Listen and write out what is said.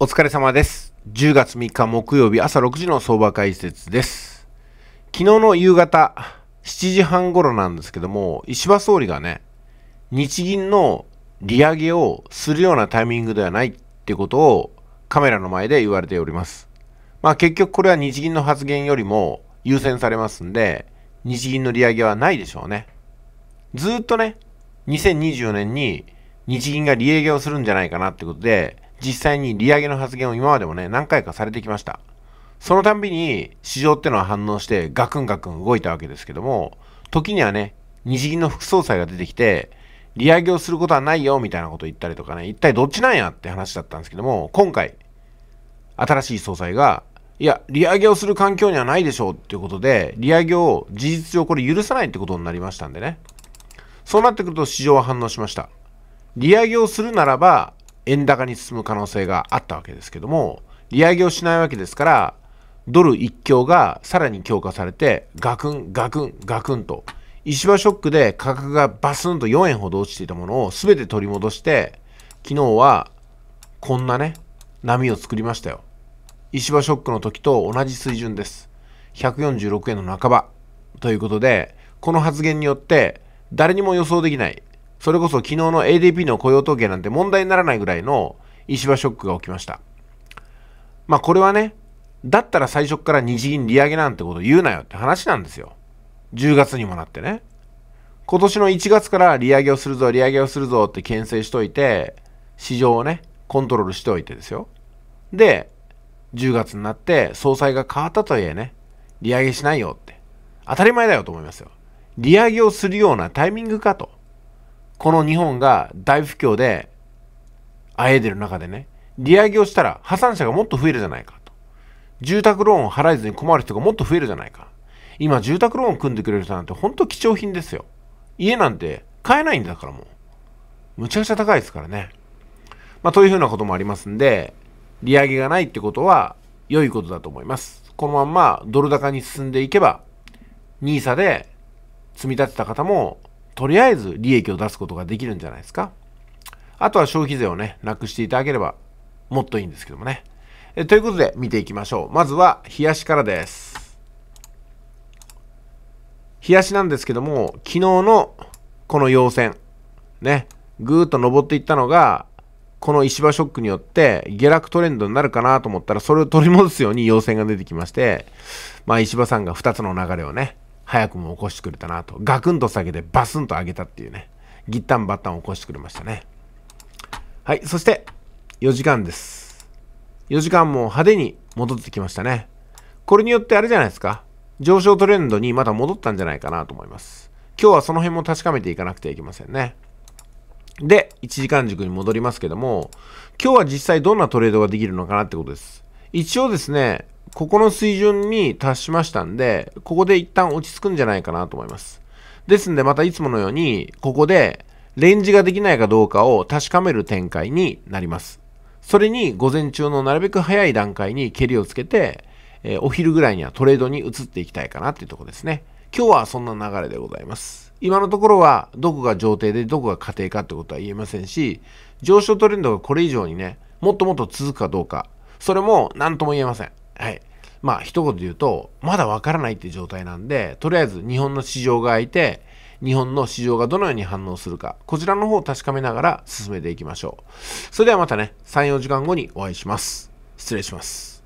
お疲れ様です。10月3日木曜日朝6時の相場解説です。昨日の夕方7時半頃なんですけども、石破総理がね、日銀の利上げをするようなタイミングではないってことをカメラの前で言われております。まあ結局これは日銀の発言よりも優先されますんで、日銀の利上げはないでしょうね。ずっとね、2024年に日銀が利上げをするんじゃないかなってことで、実際に利上げの発言を今までもね、何回かされてきました。そのたんびに市場ってのは反応してガクンガクン動いたわけですけども、時にはね、日銀の副総裁が出てきて、利上げをすることはないよみたいなことを言ったりとかね、一体どっちなんやって話だったんですけども、今回、新しい総裁が、いや、利上げをする環境にはないでしょうっていうことで、利上げを事実上これ許さないってことになりましたんでね。そうなってくると市場は反応しました。利上げをするならば、円高に進む可能性があったわけですけども利上げをしないわけですからドル一強がさらに強化されてガクンガクンガクンと石破ショックで価格がバスンと4円ほど落ちていたものを全て取り戻して昨日はこんなね波を作りましたよ石破ショックの時と同じ水準です146円の半ばということでこの発言によって誰にも予想できないそれこそ昨日の ADP の雇用統計なんて問題にならないぐらいの石破ショックが起きました。まあこれはね、だったら最初から日銀利上げなんてこと言うなよって話なんですよ。10月にもなってね。今年の1月から利上げをするぞ、利上げをするぞって牽制しといて、市場をね、コントロールしておいてですよ。で、10月になって総裁が変わったとはいえね、利上げしないよって。当たり前だよと思いますよ。利上げをするようなタイミングかと。この日本が大不況で、あえでる中でね、利上げをしたら破産者がもっと増えるじゃないかと。住宅ローンを払えずに困る人がもっと増えるじゃないか。今、住宅ローンを組んでくれる人なんてほんと貴重品ですよ。家なんて買えないんだからもう。むちゃくちゃ高いですからね。まあ、というふうなこともありますんで、利上げがないってことは良いことだと思います。このまんまドル高に進んでいけば、nisa で積み立てた方もとりあえず利益を出すことができるんじゃないですか。あとは消費税をね、なくしていただければもっといいんですけどもね。えということで見ていきましょう。まずは、冷やしからです。冷やしなんですけども、昨日のこの陽線、ね、ぐーっと上っていったのが、この石破ショックによって下落トレンドになるかなと思ったら、それを取り戻すように陽線が出てきまして、まあ石破さんが2つの流れをね、早くも起こしてくれたなと。ガクンと下げてバスンと上げたっていうね。ギッタンバッタン起こしてくれましたね。はい、そして4時間です。4時間も派手に戻ってきましたね。これによってあれじゃないですか。上昇トレンドにまた戻ったんじゃないかなと思います。今日はその辺も確かめていかなくてはいけませんね。で、1時間軸に戻りますけども、今日は実際どんなトレードができるのかなってことです。一応ですね、ここの水準に達しましたんで、ここで一旦落ち着くんじゃないかなと思います。ですんで、またいつものように、ここでレンジができないかどうかを確かめる展開になります。それに、午前中のなるべく早い段階に蹴りをつけて、えー、お昼ぐらいにはトレードに移っていきたいかなっていうとこですね。今日はそんな流れでございます。今のところは、どこが上底でどこが過程かってことは言えませんし、上昇トレンドがこれ以上にね、もっともっと続くかどうか、それも何とも言えません。はい。まあ、一言で言うと、まだわからないって状態なんで、とりあえず日本の市場が空いて、日本の市場がどのように反応するか、こちらの方を確かめながら進めていきましょう。それではまたね、3、4時間後にお会いします。失礼します。